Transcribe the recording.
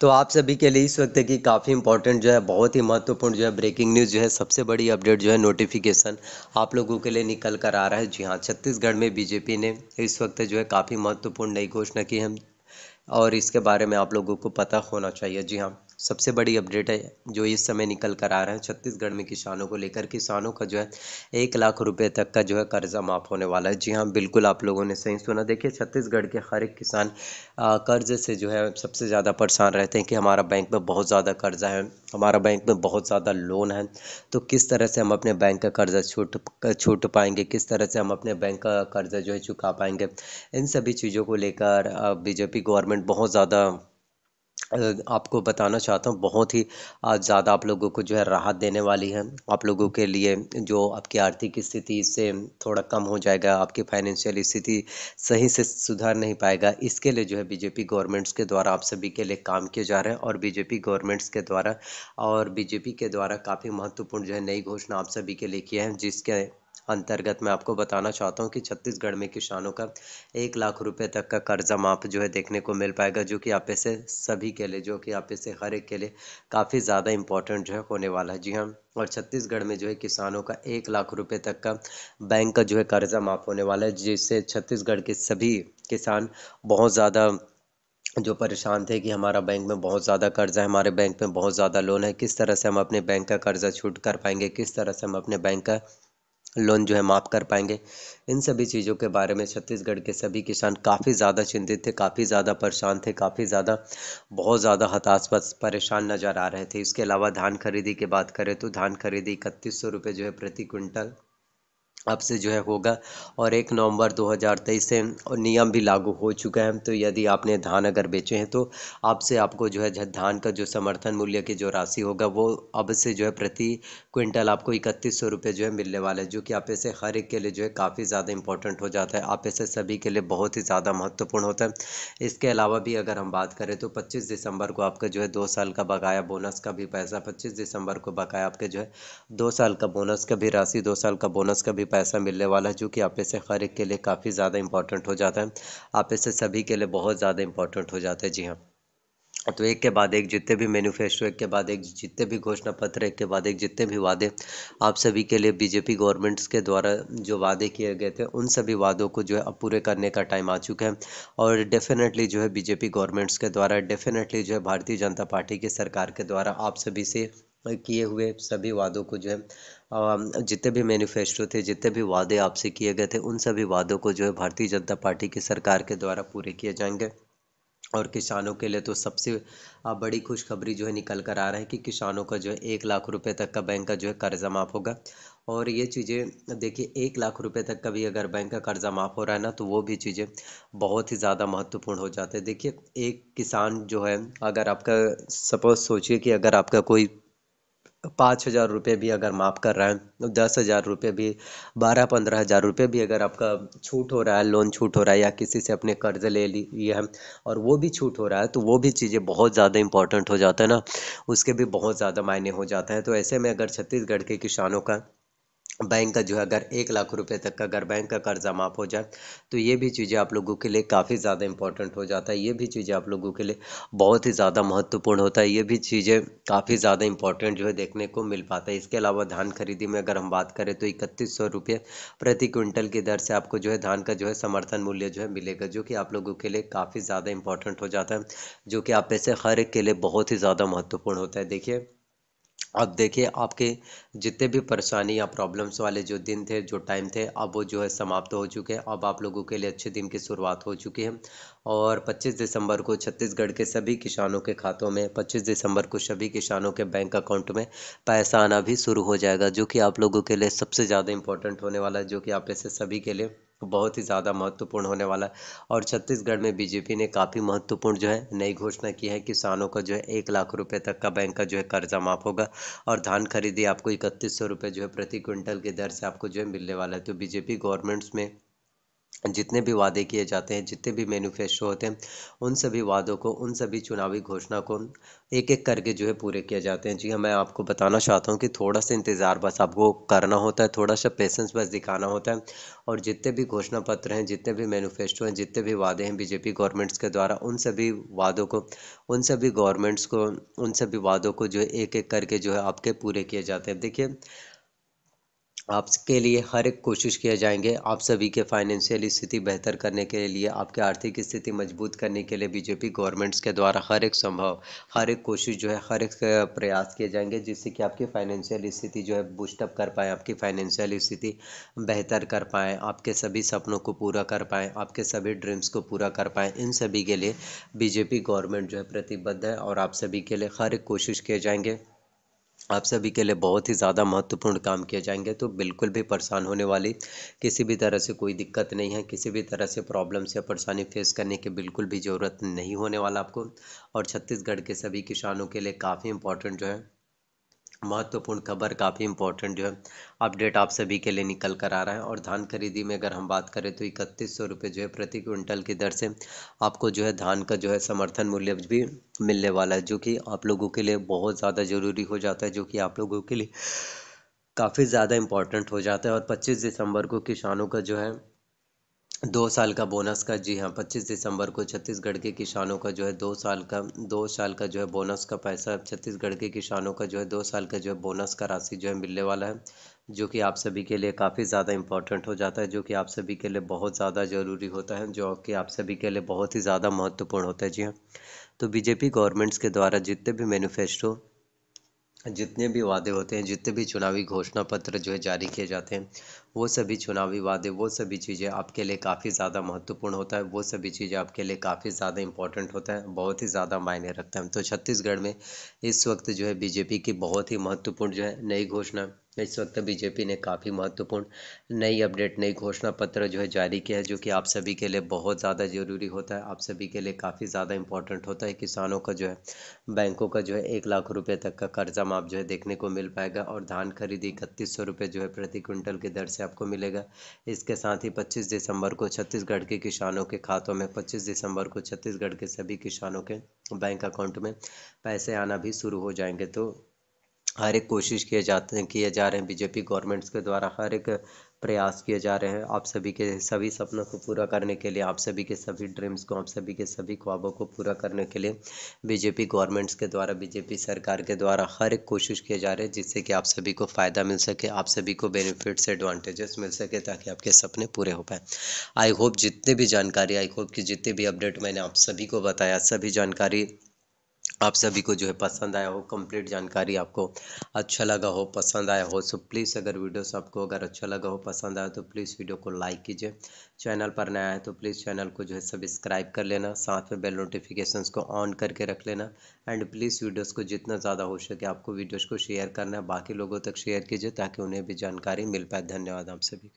तो आप सभी के लिए इस वक्त की काफ़ी इंपॉर्टेंट जो है बहुत ही महत्वपूर्ण जो है ब्रेकिंग न्यूज़ जो है सबसे बड़ी अपडेट जो है नोटिफिकेशन आप लोगों के लिए निकल कर आ रहा है जी हाँ छत्तीसगढ़ में बीजेपी ने इस वक्त जो है काफ़ी महत्वपूर्ण नई घोषणा की है और इसके बारे में आप लोगों को पता होना चाहिए जी हाँ सबसे बड़ी अपडेट है जो इस समय निकल कर आ रहा है छत्तीसगढ़ में किसानों को लेकर किसानों का जो है एक लाख रुपए तक का जो है कर्जा माफ होने वाला है जी हाँ बिल्कुल आप लोगों ने सही सुना देखिए छत्तीसगढ़ के हर एक किसान कर्ज से जो है सबसे ज़्यादा परेशान रहते हैं कि हमारा बैंक में बहुत ज़्यादा कर्जा है हमारा बैंक में बहुत ज़्यादा लोन है तो किस तरह से हम अपने बैंक का कर्जा छूट छूट पाएंगे किस तरह से हम अपने बैंक का कर्जा जो है चुका पाएंगे इन सभी चीज़ों को लेकर बीजेपी गवर्नमेंट बहुत ज़्यादा आपको बताना चाहता हूँ बहुत ही आज ज़्यादा आप लोगों को जो है राहत देने वाली है आप लोगों के लिए जो आपकी आर्थिक स्थिति से थोड़ा कम हो जाएगा आपकी फाइनेंशियल स्थिति सही से सुधार नहीं पाएगा इसके लिए जो है बीजेपी गवर्नमेंट्स के द्वारा आप सभी के लिए काम किए जा रहे हैं और बीजेपी गवर्नमेंट्स के द्वारा और बीजेपी के द्वारा काफ़ी महत्वपूर्ण जो है नई घोषणा आप सभी के लिए किए हैं जिसके अंतर्गत मैं आपको बताना चाहता हूँ कि छत्तीसगढ़ में किसानों का एक लाख रुपए तक का कर्जा माफ जो है देखने को मिल पाएगा जो कि आप से सभी के लिए जो कि आप से हर एक के लिए काफ़ी ज़्यादा इंपॉर्टेंट जो है होने वाला है जी हाँ और छत्तीसगढ़ में जो है किसानों का एक लाख रुपए तक का बैंक का जो है कर्जा माफ होने वाला है जिससे छत्तीसगढ़ के सभी किसान बहुत ज़्यादा जो परेशान थे कि हमारा बैंक में बहुत ज़्यादा कर्ज़ा है हमारे बैंक में बहुत ज़्यादा लोन है किस तरह से हम अपने बैंक का कर्ज़ा छूट कर पाएंगे किस तरह से हम अपने बैंक का लोन जो है माफ़ कर पाएंगे इन सभी चीज़ों के बारे में छत्तीसगढ़ के सभी किसान काफ़ी ज़्यादा चिंतित थे काफ़ी ज़्यादा परेशान थे काफ़ी ज़्यादा बहुत ज़्यादा हताश परेशान नज़र आ रहे थे इसके अलावा धान खरीदी की बात करें तो धान खरीदी इकतीस सौ रुपये जो है प्रति क्विंटल अब से जो है होगा और एक नवंबर 2023 से और नियम भी लागू हो चुका है तो यदि आपने धान अगर बेचे हैं तो अब से आपको जो है धान का जो समर्थन मूल्य की जो राशि होगा वो अब से जो है प्रति क्विंटल आपको इकतीस सौ रुपये जो है मिलने वाला है जो कि आप ऐसे हर एक के लिए जो है काफ़ी ज़्यादा इंपॉर्टेंट हो जाता है आप ऐसे सभी के लिए बहुत ही ज़्यादा महत्वपूर्ण होता है इसके अलावा भी अगर हम बात करें तो पच्चीस दिसंबर को आपका जो है दो साल का बकाया बोनस का भी पैसा पच्चीस दिसंबर को बकाया आपके जो है दो साल का बोनस का भी राशि दो साल का बोनस का भी पैसा मिलने वाला है जो कि आप से हर एक के लिए काफ़ी ज़्यादा इंपॉर्टेंट हो जाता है आप में से सभी के लिए बहुत ज़्यादा इंपॉर्टेंट हो जाता है जी हाँ तो एक के बाद एक जितने भी मैनिफेस्टो एक के बाद एक जितने भी घोषणा पत्र एक के बाद एक जितने भी वादे आप सभी के लिए बीजेपी गवर्नमेंट्स के द्वारा जो वादे किए गए थे उन सभी वादों को जो है अब पूरे करने का टाइम आ चुका है और डेफिनेटली जो है बीजेपी गवर्नमेंट्स के द्वारा डेफिनेटली जो है भारतीय जनता पार्टी की सरकार के द्वारा आप सभी से किए हुए सभी वादों को जो है जितने भी मैनिफेस्टो थे जितने भी वादे आपसे किए गए थे उन सभी वादों को जो है भारतीय जनता पार्टी की सरकार के द्वारा पूरे किए जाएंगे और किसानों के लिए तो सबसे बड़ी खुशखबरी जो है निकल कर आ रहा है कि किसानों का जो है एक लाख रुपए तक का बैंक का जो है कर्जा माफ़ होगा और ये चीज़ें देखिए एक लाख रुपए तक का भी अगर बैंक का कर्जा माफ़ हो रहा है ना तो वो भी चीज़ें बहुत ही ज़्यादा महत्वपूर्ण हो जाते हैं देखिए एक किसान जो है अगर आपका सपोज सोचिए कि अगर आपका कोई पाँच हज़ार रुपये भी अगर माफ़ कर रहा है दस हज़ार रुपये भी बारह पंद्रह हज़ार रुपये भी अगर आपका छूट हो रहा है लोन छूट हो रहा है या किसी से अपने कर्ज ले लिए हैं और वो भी छूट हो रहा है तो वो भी चीज़ें बहुत ज़्यादा इंपॉर्टेंट हो जाता है ना उसके भी बहुत ज़्यादा मायने हो जाते हैं तो ऐसे में अगर छत्तीसगढ़ के किसानों का बैंक का जो है अगर एक लाख रुपए तक का अगर बैंक का कर्जा माफ़ हो जाए तो ये भी चीज़ें आप लोगों के लिए काफ़ी ज़्यादा इंपॉर्टेंट हो जाता है ये भी चीज़ें आप लोगों के लिए बहुत ही ज़्यादा महत्वपूर्ण होता है ये भी चीज़ें काफ़ी ज़्यादा इंपॉर्टेंट जो है देखने को मिल पाता है इसके अलावा धान खरीदी में अगर हम बात करें तो इकतीस सौ रुपये प्रति क्विंटल की दर से आपको जो है धान का जो है समर्थन मूल्य जो है मिलेगा जो कि आप लोगों के लिए काफ़ी ज़्यादा इंपॉर्टेंट हो जाता है जो कि आप पैसे हर एक के लिए बहुत ही ज़्यादा महत्वपूर्ण होता है देखिए अब देखिए आपके जितने भी परेशानी या प्रॉब्लम्स वाले जो दिन थे जो टाइम थे अब वो जो है समाप्त हो चुके हैं अब आप लोगों के लिए अच्छे दिन की शुरुआत हो चुकी है और 25 दिसंबर को छत्तीसगढ़ के सभी किसानों के खातों में 25 दिसंबर को सभी किसानों के बैंक अकाउंट में पैसा आना भी शुरू हो जाएगा जो कि आप लोगों के लिए सबसे ज़्यादा इंपॉर्टेंट होने वाला है जो कि आप ऐसे सभी के लिए बहुत ही ज़्यादा महत्वपूर्ण होने वाला है और छत्तीसगढ़ में बीजेपी ने काफ़ी महत्वपूर्ण जो है नई घोषणा की है किसानों का जो है एक लाख रुपए तक का बैंक का जो है कर्जा माफ होगा और धान खरीदी आपको इकतीस सौ रुपये जो है प्रति क्विंटल की दर से आपको जो है मिलने वाला है तो बीजेपी गवर्नमेंट्स में जितने भी वादे किए जाते हैं जितने भी मैनिफेस्टो होते हैं उन सभी वादों को उन सभी चुनावी घोषणा को एक एक करके जो है पूरे किए जाते हैं जी हाँ मैं आपको बताना चाहता हूँ कि थोड़ा सा इंतज़ार बस आपको करना होता है थोड़ा सा पेशेंस बस दिखाना होता है और जितने भी घोषणा पत्र हैं जितने भी मैनिफेस्टो हैं जितने भी वादे हैं बीजेपी गवर्नमेंट्स के द्वारा उन सभी वादों को उन सभी गवर्नमेंट्स को उन सभी वादों को जो है एक एक करके जो है आपके पूरे किए जाते हैं देखिए आपके लिए हर एक कोशिश किए जाएंगे आप सभी के फाइनेंशियल स्थिति बेहतर करने के लिए आपके आर्थिक स्थिति मजबूत करने के लिए बीजेपी गवर्नमेंट्स के द्वारा हर एक संभव हर एक कोशिश जो है हर एक प्रयास किए जाएंगे जिससे कि आपकी फाइनेंशियल स्थिति जो है बूस्टअप कर पाएँ आपकी फाइनेंशियल स्थिति बेहतर कर पाएँ आपके सभी सपनों को पूरा कर पाएँ आपके सभी ड्रीम्स को पूरा कर पाएँ इन सभी के लिए बीजेपी गवर्नमेंट जो है प्रतिबद्ध है और आप सभी के लिए हर एक कोशिश किए जाएंगे आप सभी के लिए बहुत ही ज़्यादा महत्वपूर्ण काम किए जाएंगे तो बिल्कुल भी परेशान होने वाली किसी भी तरह से कोई दिक्कत नहीं है किसी भी तरह से प्रॉब्लम्स या परेशानी फेस करने की बिल्कुल भी ज़रूरत नहीं होने वाला आपको और छत्तीसगढ़ के सभी किसानों के लिए काफ़ी इंपॉर्टेंट जो है महत्वपूर्ण खबर काफ़ी इंपॉर्टेंट जो है अपडेट आप सभी के लिए निकल कर आ रहा है और धान खरीदी में अगर हम बात करें तो इकतीस सौ रुपये जो है प्रति क्विंटल की दर से आपको जो है धान का जो है समर्थन मूल्य भी मिलने वाला है जो कि आप लोगों के लिए बहुत ज़्यादा ज़रूरी हो जाता है जो कि आप लोगों के लिए काफ़ी ज़्यादा इम्पोर्टेंट हो जाता है और पच्चीस दिसंबर को किसानों का जो है दो साल का बोनस का जी हाँ पच्चीस दिसंबर को छत्तीसगढ़ के किसानों का जो है दो साल का दो साल का जो है बोनस का पैसा छत्तीसगढ़ के किसानों का जो है दो साल का जो है बोनस का राशि जो है मिलने वाला है जो कि आप सभी के लिए काफ़ी ज़्यादा इंपॉर्टेंट हो जाता है जो कि आप सभी के लिए बहुत ज़्यादा ज़रूरी होता है जो कि आप सभी के लिए बहुत ही ज़्यादा महत्वपूर्ण होता है जी हाँ तो बीजेपी गवर्नमेंट्स के द्वारा जितने भी मैनिफेस्टो जितने भी वादे होते हैं जितने भी चुनावी घोषणा पत्र जो है जारी किए जाते हैं वो सभी चुनावी वादे वो सभी चीज़ें आपके लिए काफ़ी ज़्यादा महत्वपूर्ण होता है वो सभी चीज़ें आपके लिए काफ़ी ज़्यादा इंपॉर्टेंट होता है बहुत ही ज़्यादा मायने रखता है तो छत्तीसगढ़ में इस वक्त जो है बीजेपी की बहुत ही महत्वपूर्ण जो है नई घोषणा इस वक्त बीजेपी ने काफ़ी महत्वपूर्ण नई अपडेट नई घोषणा पत्र जो है जारी किया है जो कि आप सभी के लिए बहुत ज़्यादा ज़रूरी होता है आप सभी के लिए काफ़ी ज़्यादा इंपॉर्टेंट होता है किसानों का जो है बैंकों का जो है एक लाख रुपए तक का कर्जा माफ जो है देखने को मिल पाएगा और धान खरीदी इकतीस सौ रुपये जो है प्रति क्विंटल की दर से आपको मिलेगा इसके साथ ही पच्चीस दिसंबर को छत्तीसगढ़ के किसानों के खातों में पच्चीस दिसंबर को छत्तीसगढ़ के सभी किसानों के बैंक अकाउंट में पैसे आना भी शुरू हो जाएंगे तो हर एक कोशिश किए जाते हैं किए जा रहे हैं बीजेपी गवर्नमेंट्स के द्वारा हर एक प्रयास किए जा रहे हैं आप सभी के सभी सपनों को पूरा करने के लिए आप सभी के सभी ड्रीम्स को आप सभी के सभी ख्वाबों को पूरा करने के लिए बीजेपी गवर्नमेंट्स के द्वारा बीजेपी सरकार के द्वारा हर एक कोशिश किए जा रहे हैं जिससे कि आप सभी को फ़ायदा मिल सके आप सभी को बेनिफिट्स एडवांटेजेस मिल सके ताकि आपके सपने पूरे हो पाए आई होप जितने भी जानकारी आई होप कि जितने भी अपडेट मैंने आप सभी को बताया सभी जानकारी आप सभी को जो है पसंद आया हो कंप्लीट जानकारी आपको अच्छा लगा हो पसंद आया हो सो प्लीज़ अगर वीडियोस आपको अगर अच्छा लगा हो पसंद आया तो प्लीज़ वीडियो को लाइक कीजिए चैनल पर नया है तो प्लीज़ चैनल को जो है सब्सक्राइब कर लेना साथ में बेल नोटिफिकेशन को ऑन करके रख लेना एंड प्लीज़ वीडियोज़ को जितना ज़्यादा हो सके आपको वीडियोज़ को शेयर करना है बाकी लोगों तक शेयर कीजिए ताकि उन्हें भी जानकारी मिल पाए धन्यवाद आप सभी का